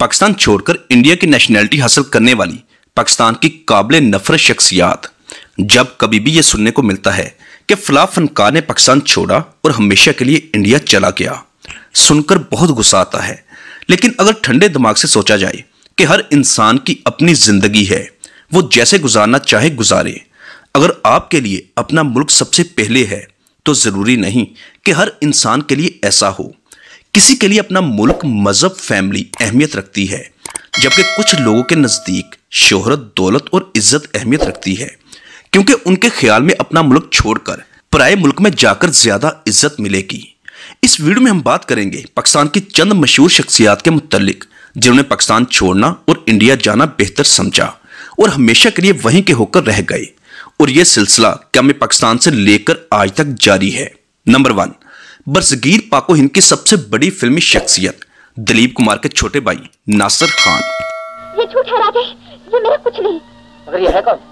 पाकिस्तान छोड़कर इंडिया की नेशनैलिटी हासिल करने वाली पाकिस्तान की काबिल नफरत शख्सियात जब कभी भी ये सुनने को मिलता है कि फला फनकार ने पाकिस्तान छोड़ा और हमेशा के लिए इंडिया चला गया सुनकर बहुत गुस्सा आता है लेकिन अगर ठंडे दिमाग से सोचा जाए कि हर इंसान की अपनी जिंदगी है वो जैसे गुजारना चाहे गुजारे अगर आपके लिए अपना मुल्क सबसे पहले है तो ज़रूरी नहीं कि हर इंसान के लिए ऐसा हो किसी के लिए अपना मुल्क मजहब फैमिली अहमियत रखती है जबकि कुछ लोगों के नज़दीक शोहरत दौलत और इज्जत अहमियत रखती है क्योंकि उनके ख्याल में अपना मुल्क छोड़कर पराए मुल्क में जाकर ज़्यादा इज्जत मिलेगी इस वीडियो में हम बात करेंगे पाकिस्तान की चंद मशहूर शख्सियात के मुतलक जिन्होंने पाकिस्तान छोड़ना और इंडिया जाना बेहतर समझा और हमेशा के लिए वहीं के होकर रह गए और यह सिलसिला क्या पाकिस्तान से लेकर आज तक जारी है नंबर वन बरसगीर पाको हिंद की सबसे बड़ी फिल्मी शख्सियत दिलीप कुमार के छोटे भाई नासर खान ये झूठ है राजे ये मेरा कुछ नहीं अगर ये है कौन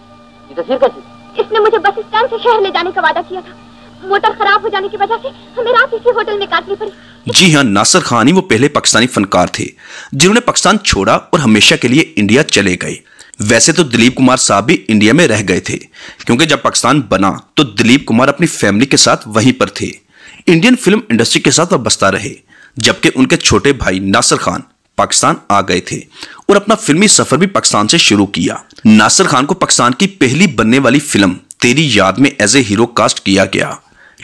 ये तस्वीर कैसी इसने मुझे बस स्टैंड से शहर ले जाने का वादा किया था मोटर खराब हो जाने की वजह से हमें रात इसी होटल में काटनी पड़ी जी हाँ नासर खान ही वो पहले पाकिस्तानी फनकार थे जिन्होंने पाकिस्तान छोड़ा और हमेशा के लिए इंडिया चले गए वैसे तो दिलीप कुमार साहब भी इंडिया में रह गए थे क्योंकि जब पाकिस्तान बना तो दिलीप कुमार अपनी फैमिली के साथ वहीं पर थे इंडियन फिल्म इंडस्ट्री के साथ वस्ता रहे जबकि उनके छोटे भाई नासिर खान पाकिस्तान आ गए थे और अपना फिल्मी सफर भी पाकिस्तान से शुरू किया नासिर खान को पाकिस्तान की पहली बनने वाली फिल्म तेरी याद में एज ए हीरो कास्ट किया गया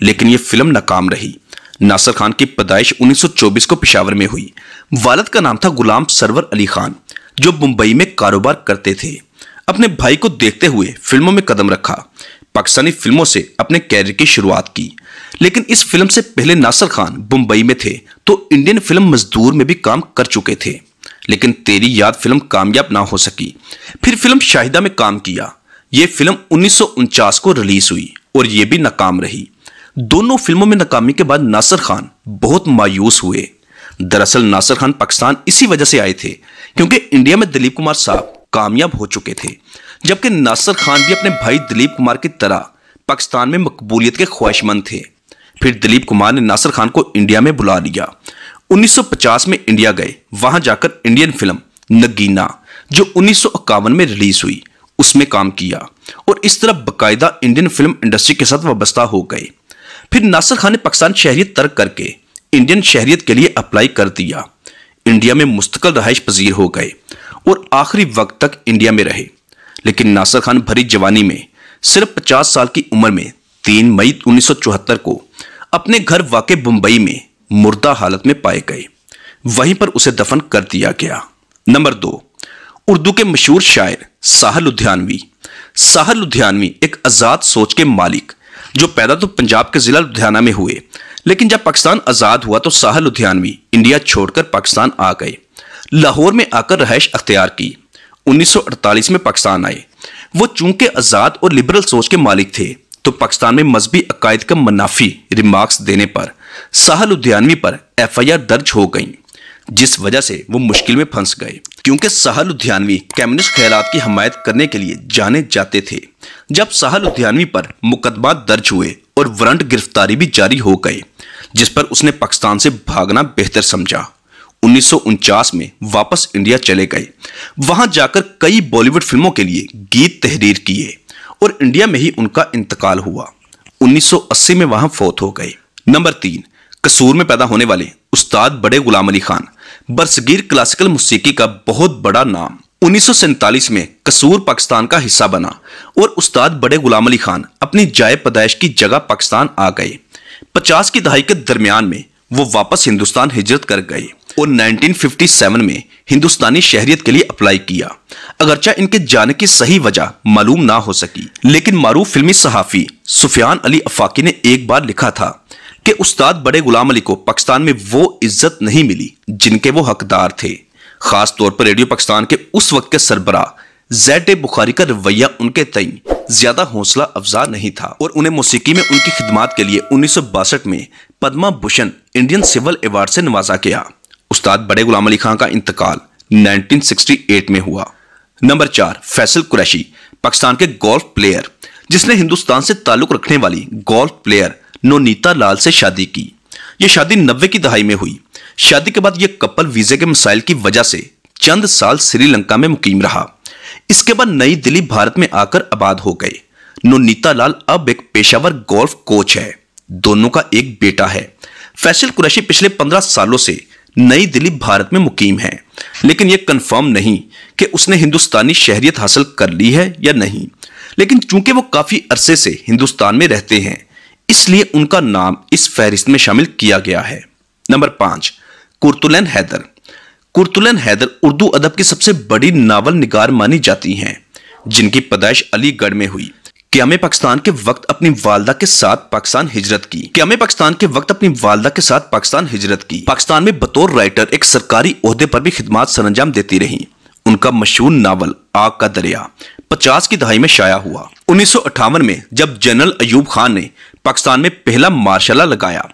लेकिन यह फिल्म नाकाम रही नासर खान की पैदाइश 1924 को पिशावर में हुई वालद का नाम था गुलाम सरवर अली खान जो मुंबई में कारोबार करते थे अपने भाई को देखते हुए फिल्मों में कदम रखा पाकिस्तानी फिल्मों से अपने कैरियर की शुरुआत की लेकिन इस फिल्म से पहले नासर खान मुंबई में थे तो इंडियन फिल्म मजदूर में भी काम कर चुके थे लेकिन तेरी याद फिल्म कामयाब ना हो सकी फिर फिल्म शाहिदा में काम किया यह फिल्म उन्नीस को रिलीज हुई और यह भी नाकाम रही दोनों फिल्मों में नाकामी के बाद नासर खान बहुत मायूस हुए दरअसल नासर खान पाकिस्तान इसी वजह से आए थे क्योंकि इंडिया में दिलीप कुमार साहब कामयाब हो चुके थे जबकि नासर खान भी अपने भाई दिलीप कुमार की तरह पाकिस्तान में मकबूलियत के ख्वाहिशमंद थे फिर दिलीप कुमार ने नासिर खान को इंडिया में बुला लिया 1950 में इंडिया गए वहां जाकर इंडियन फिल्म नगीना जो उन्नीस में रिलीज हुई उसमें काम किया और इस तरह बकायदा इंडियन फिल्म इंडस्ट्री के साथ वाबस्ता हो गए फिर नासिर खान ने पाकिस्तान शहरियत तर्क करके इंडियन शहरियत के लिए अप्लाई कर दिया इंडिया में मुस्तकिल रहाइश पजीर हो गए और आखिरी वक्त तक इंडिया में रहे लेकिन नासिर खान भरी जवानी में सिर्फ 50 साल की उम्र में 3 मई 1974 को अपने घर वाक़ मुंबई में मुर्दा हालत में पाए गए वहीं पर उसे दफन कर दिया गया नंबर दो उर्दू के मशहूर शायर साहल लुधियानवी साहल लुधियानवी एक आज़ाद सोच के मालिक जो पैदा तो पंजाब के ज़िला लुधियाना में हुए लेकिन जब पाकिस्तान आज़ाद हुआ तो साहल लुधियानवी इंडिया छोड़कर पाकिस्तान आ गए लाहौर में आकर रहायश अख्तियार की 1948 में पाकिस्तान आए वो चूंकि आज़ाद और लिबरल सोच के मालिक थे तो पाकिस्तान में मजहबी अकायद का मुनाफी रिमार्क्स देने पर साहल उद्यानवी पर आर दर्ज हो गई जिस वजह से वो मुश्किल में फंस गए क्योंकि साहल उद्यानवी कम्युनिस्ट ख्याल की हमायत करने के लिए जाने जाते थे जब साहल उद्यानवी पर मुकदमा दर्ज हुए और वारंट गिरफ्तारी भी जारी हो गए जिस पर उसने पाकिस्तान से भागना बेहतर समझा उन्नीस में वापस इंडिया चले गए वहां जाकर कई बॉलीवुड फिल्मों के लिए गीत तहरीर किए और इंडिया में ही उनका इंतकाल हुआ 1980 में वहां फौत हो गए नंबर तीन कसूर में पैदा होने वाले उस्ताद बड़े गुलाम अली खान बरसगीर क्लासिकल मौसीकी का बहुत बड़ा नाम उन्नीस में कसूर पाकिस्तान का हिस्सा बना और उस्ताद बड़े गुलाम अली खान अपनी जाय पैदाइश की जगह पाकिस्तान आ गए 50 की दहाई के दरमियान में वो वापस हिंदुस्तान हिजरत कर गए और 1957 में हिंदुस्तानी शहरियत के लिए अप्लाई किया अगरचा इनके जाने की सही वजह मालूम ना हो सकी लेकिन मारूफ फिल्मी सहाफ़ी सुफियान अली अफाकी ने एक बार लिखा था कि उस्ताद बड़े गुलाम अली को पाकिस्तान में वो इज्जत नहीं मिली जिनके वो हकदार थे खास तौर पर रेडियो पाकिस्तान के उस वक्त के सरबरा जैड बुखारी का रवैया उनके तई ज्यादा हौसला अफजा नहीं था और उन्हें मौसीकी में उनकी खिदमत के लिए उन्नीस में Padma Bhushan Indian civil award से नवाजा गया उस्ताद बड़े गुलाम अली खान का इंतकाल 1968 में हुआ नंबर चार फैसल कुरैशी पाकिस्तान के गोल्फ प्लेयर जिसने हिंदुस्तान से ताल्लुक रखने वाली गोल्फ प्लेयर नोनीता लाल से शादी की यह शादी नब्बे की दहाई में हुई शादी के बाद यह कपल वीजे के मिसाइल की वजह से चंद साल श्रीलंका में मुकीम रहा इसके बाद नई दिल्ली भारत में आकर आबाद हो गए नोनीता लाल अब एक पेशावर गोल्फ कोच है दोनों का एक बेटा है फैसल कुरैशी पिछले पंद्रह सालों से नई दिल्ली भारत में मुकीम है लेकिन यह कंफर्म नहीं कि उसने हिंदुस्तानी शहरियत हासिल कर ली है या नहीं लेकिन चूंकि वो काफ़ी अरसे से हिंदुस्तान में रहते हैं इसलिए उनका नाम इस फहरिस्त में शामिल किया गया है नंबर पांच कुरतुलन हैदर कुरतुलन हैदर उर्दू अदब की सबसे बड़ी नावल निगार मानी जाती हैं जिनकी पैदाइश अलीगढ़ में हुई क्या मैं पाकिस्तान के वक्त अपनी वालदा के साथ पाकिस्तान हिजरत की क्या मैं पाकिस्तान के वक्त अपनी वालदा के साथ पाकिस्तान हिजरत की पाकिस्तान में बतौर राइटर एक सरकारी अहदे पर भी खिदमत सरंजाम देती रही उनका मशहूर नावल आग का दरिया पचास की दहाई में शाया हुआ उन्नीस में जब जनरल अयूब खान ने पाकिस्तान में पहला मार्शाला लगाया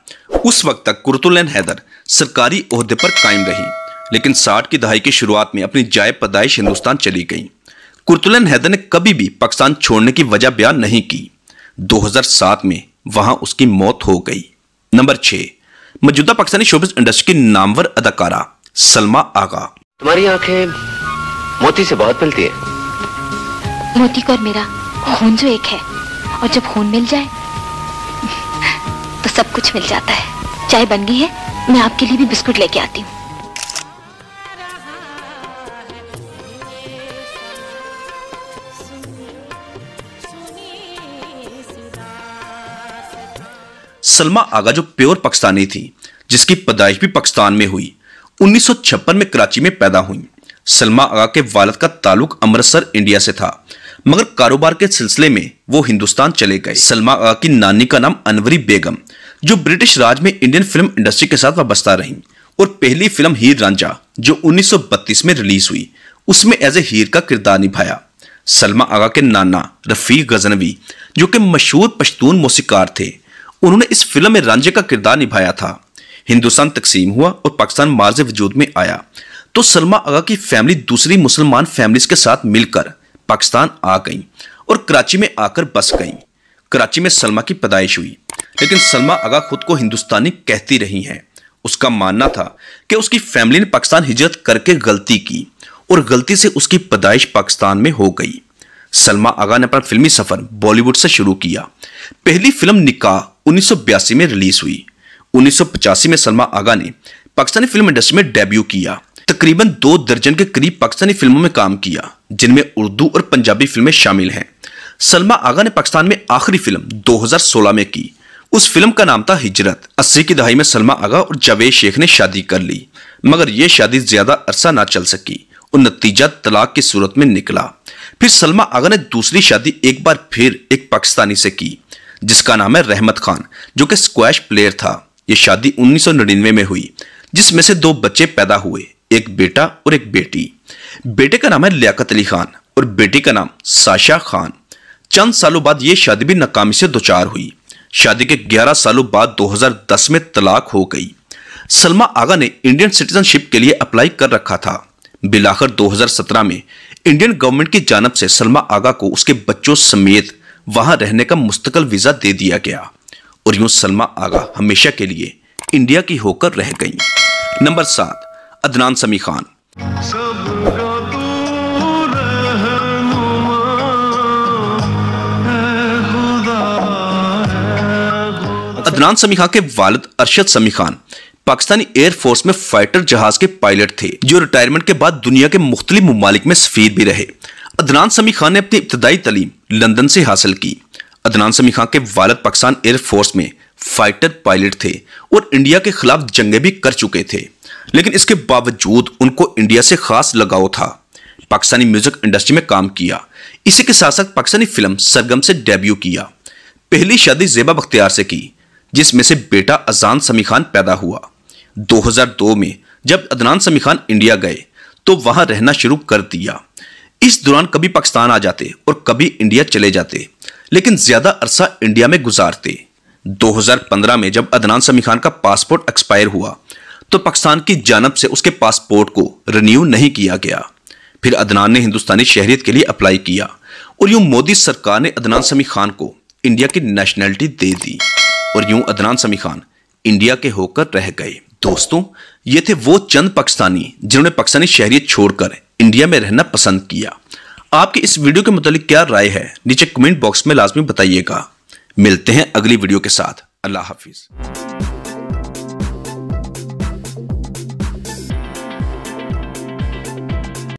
उस वक्त तक कुरतुलैन हैदर सरकारी अहदे पर कायम रही लेकिन साठ की दहाई की शुरुआत में अपनी जाय पैदाइश हिंदुस्तान चली गई कुर्तुलन हैदर ने कभी भी पाकिस्तान छोड़ने की वजह बयान नहीं की 2007 में वहां उसकी मौत हो गई नंबर छह मौजूदा पाकिस्तानी शोबिस इंडस्ट्री की नामवर अदाकारा सलमा आगा तुम्हारी आंखें मोती से बहुत मिलती है मोती को और मेरा खून जो एक है और जब खून मिल जाए तो सब कुछ मिल जाता है चाय बन गई है मैं आपके लिए भी बिस्कुट लेके आती हूँ सलमा आगा जो प्योर पाकिस्तानी थी जिसकी पैदाइश भी पाकिस्तान में हुई 1956 में कराची में पैदा हुई सलमा आगा के वालद का ताल्लुक अमृतसर इंडिया से था मगर कारोबार के सिलसिले में वो हिंदुस्तान चले गए सलमा आगा की नानी का नाम अनवरी बेगम जो ब्रिटिश राज में इंडियन फिल्म इंडस्ट्री के साथ वाबस्ता रही और पहली फिल्म हीर रांझा जो 1932 में रिलीज हुई उसमें एज ए हीर का किरदार निभाया सलमा आगा के नाना रफीक गजनवी जो कि मशहूर पश्तून मौसीकार थे उन्होंने इस फिल्म में रांझे का किरदार निभाया था हिंदुस्तान तकसीम हुआ और पाकिस्तान मार्ज वजूद में आया तो सलमा आगा की फैमिली दूसरी मुसलमान फैमिलीज के साथ मिलकर पाकिस्तान आ गई और कराची में आकर बस गई कराची में सलमा की पैदाइश हुई लेकिन सलमा आगा खुद को हिंदुस्तानी कहती रही हैं उसका मानना था कि उसकी फैमिली ने पाकिस्तान हिजरत करके गलती की और गलती से उसकी पैदाइश पाकिस्तान में हो गई सलमा आगा ने अपना फिल्मी सफर बॉलीवुड से शुरू किया पहली फिल्म निकाह 1982 में रिलीज हुई 1985 में सलमा आगा ने पाकिस्तानी फिल्म इंडस्ट्री में डेब्यू किया तकरीबन दो दर्जन के करीब पाकिस्तानी फिल्मों में काम किया जिनमें उर्दू और पंजाबी फिल्में शामिल हैं सलमा आगा ने पाकिस्तान में आखिरी फिल्म 2016 में की उस फिल्म का नाम था हिजरत अस्सी की दहाई में सलमा आगा और जावेद शेख ने शादी कर ली मगर यह शादी ज्यादा अरसा ना चल सकी और नतीजा तलाक की सूरत में निकला फिर सलमा आगा ने दूसरी शादी एक बार फिर एक पाकिस्तानी से की जिसका नाम है रहमत खान जो कि स्क्वैश प्लेयर था ये शादी 1999 में हुई जिसमें से दो बच्चे पैदा हुए एक बेटा और एक बेटी बेटे का नाम है लियाकत अली खान और बेटी का नाम साशा खान चंद सालों बाद ये शादी भी नाकामी से चार हुई शादी के 11 सालों बाद 2010 में तलाक हो गई सलमा आगा ने इंडियन सिटीजनशिप के लिए अप्लाई कर रखा था बिलाकर 2017 में इंडियन गवर्नमेंट की जानब से सलमा आगा को उसके बच्चों समेत वहां रहने का मुस्तकल वीज़ा दे दिया गया और यूं सलमा आगा हमेशा के लिए इंडिया की होकर रह गई नंबर सात अदनान समी खान तो अदनान समी खान के वालिद अरशद समी खान पाकिस्तानी एयरफोर्स में फाइटर जहाज के पायलट थे जो रिटायरमेंट के बाद दुनिया के मुख्तलिफ ममालिक में सफीर भी रहे अदनान समी खान ने अपनी इब्तदाई तलीम लंदन से हासिल की अदनान समी खान के वालद पाकिस्तान एयरफोर्स में फाइटर पायलट थे और इंडिया के खिलाफ जंगें भी कर चुके थे लेकिन इसके बावजूद उनको इंडिया से खास लगाव था पाकिस्तानी म्यूजिक इंडस्ट्री में काम किया इसी के साथ साथ पाकिस्तानी फिल्म सरगम से डेब्यू किया पहली शादी जेबा बख्तियार से की जिसमें से बेटा अजान समी खान पैदा हुआ 2002 में जब अदनान समी खान इंडिया गए तो वहां रहना शुरू कर दिया इस दौरान कभी पाकिस्तान आ जाते और कभी इंडिया चले जाते लेकिन ज्यादा अरसा इंडिया में गुजारते 2015 में जब अदनान समी खान का पासपोर्ट एक्सपायर हुआ तो पाकिस्तान की जानब से उसके पासपोर्ट को रिन्यू नहीं किया गया फिर अदनान ने हिंदुस्तानी शहरीत के लिए अप्लाई किया और यूं मोदी सरकार ने अदनान समी खान को इंडिया की नेशनैलिटी दे दी और यूं अदनान समी खान इंडिया के होकर रह गए दोस्तों ये थे वो चंद पाकिस्तानी जिन्होंने पाकिस्तानी शहरीत छोड़कर इंडिया में रहना पसंद किया आपकी इस वीडियो के मुतालिक क्या राय है नीचे कमेंट बॉक्स में लाजमी बताइएगा मिलते हैं अगली वीडियो के साथ अल्लाह हाफिज़